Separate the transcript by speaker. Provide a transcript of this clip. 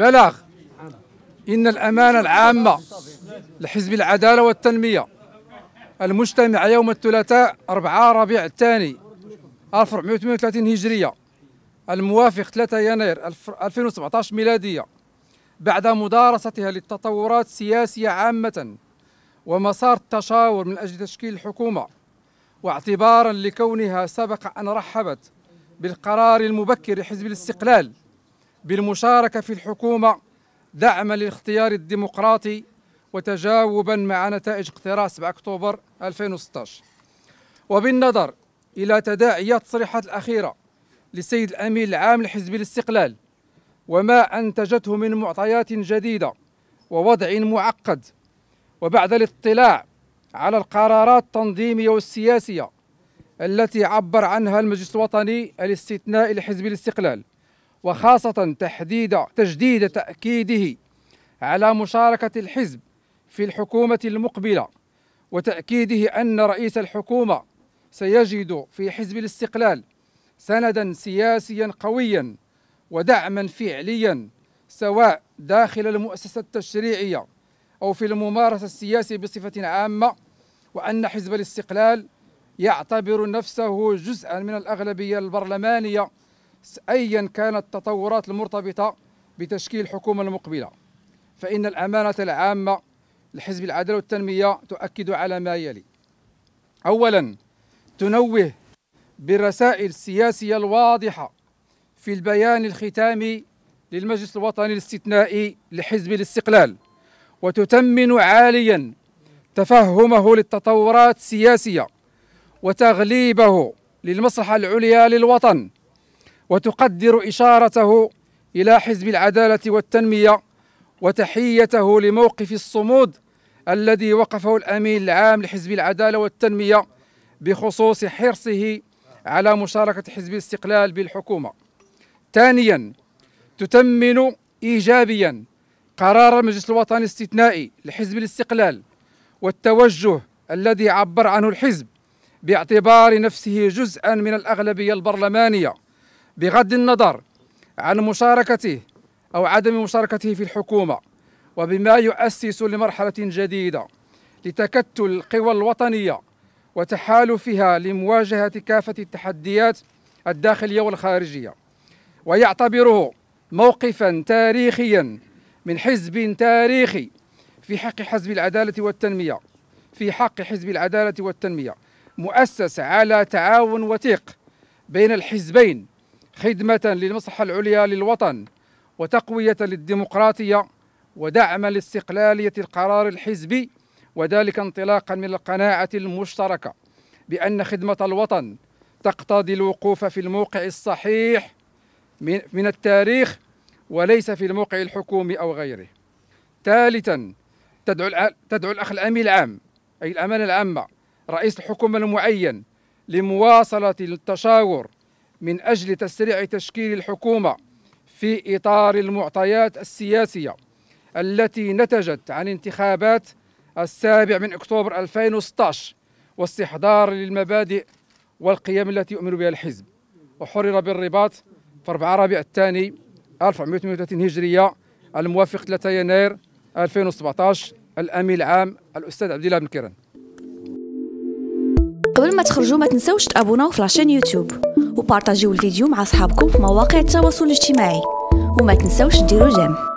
Speaker 1: بلاغ إن الأمانة العامة لحزب العدالة والتنمية المجتمع يوم الثلاثاء 4 ربيع الثاني 1438 هجرية الموافق 3 يناير 2017 ميلادية بعد مدارستها للتطورات السياسية عامة ومسار التشاور من أجل تشكيل الحكومة واعتبارا لكونها سبق أن رحبت بالقرار المبكر لحزب الاستقلال بالمشاركة في الحكومة دعما للاختيار الديمقراطي وتجاوبا مع نتائج اقتراع 7 أكتوبر 2016 وبالنظر إلى تداعيات التصريحات الأخيرة للسيد الأمين العام لحزب الاستقلال وما أنتجته من معطيات جديدة ووضع معقد وبعد الاطلاع على القرارات التنظيمية والسياسية التي عبر عنها المجلس الوطني الاستثنائي لحزب الاستقلال وخاصة تحديد تجديد تأكيده على مشاركة الحزب في الحكومة المقبلة وتأكيده أن رئيس الحكومة سيجد في حزب الاستقلال سندا سياسيا قويا ودعما فعليا سواء داخل المؤسسة التشريعية أو في الممارسة السياسية بصفة عامة وأن حزب الاستقلال يعتبر نفسه جزءا من الأغلبية البرلمانية أيا كانت التطورات المرتبطة بتشكيل الحكومة المقبلة فإن الأمانة العامة لحزب العدالة والتنمية تؤكد على ما يلي أولا تنوه بالرسائل السياسية الواضحة في البيان الختامي للمجلس الوطني الاستثنائي لحزب الاستقلال وتتمن عاليا تفهمه للتطورات السياسية وتغليبه للمصلحة العليا للوطن وتقدر إشارته إلى حزب العدالة والتنمية وتحيته لموقف الصمود الذي وقفه الأمين العام لحزب العدالة والتنمية بخصوص حرصه على مشاركة حزب الاستقلال بالحكومة ثانيا تتمن إيجابيا قرار المجلس الوطني الاستثنائي لحزب الاستقلال والتوجه الذي عبر عنه الحزب باعتبار نفسه جزءا من الأغلبية البرلمانية بغض النظر عن مشاركته أو عدم مشاركته في الحكومة وبما يؤسس لمرحلة جديدة لتكتل القوى الوطنية وتحالفها لمواجهة كافة التحديات الداخلية والخارجية ويعتبره موقفا تاريخيا من حزب تاريخي في حق حزب العدالة والتنمية في حق حزب العدالة والتنمية مؤسس على تعاون وثيق بين الحزبين خدمة للمصلحة العليا للوطن وتقوية للديمقراطية ودعما لاستقلالية القرار الحزبي وذلك انطلاقا من القناعة المشتركة بأن خدمة الوطن تقتضي الوقوف في الموقع الصحيح من التاريخ وليس في الموقع الحكومي أو غيره ثالثا تدعو, تدعو الأخ الأمين العام أي الأمانة العامة رئيس الحكومة المعين لمواصلة التشاور من أجل تسريع تشكيل الحكومة في إطار المعطيات السياسية التي نتجت عن انتخابات السابع من أكتوبر 2016 واستحضار للمبادئ والقيم التي يؤمن بها الحزب وحرر بالرباط في 4 ربيع الثاني 1438 هجرية الموافق 3 يناير 2017 الأمين العام الأستاذ عبد الله بن كيران قبل ما تخرجوا ما تنسوش تابوناو في لاشين يوتيوب وبارطاجيو الفيديو مع أصحابكم في مواقع التواصل الاجتماعي وما تنسوش ديروا جيم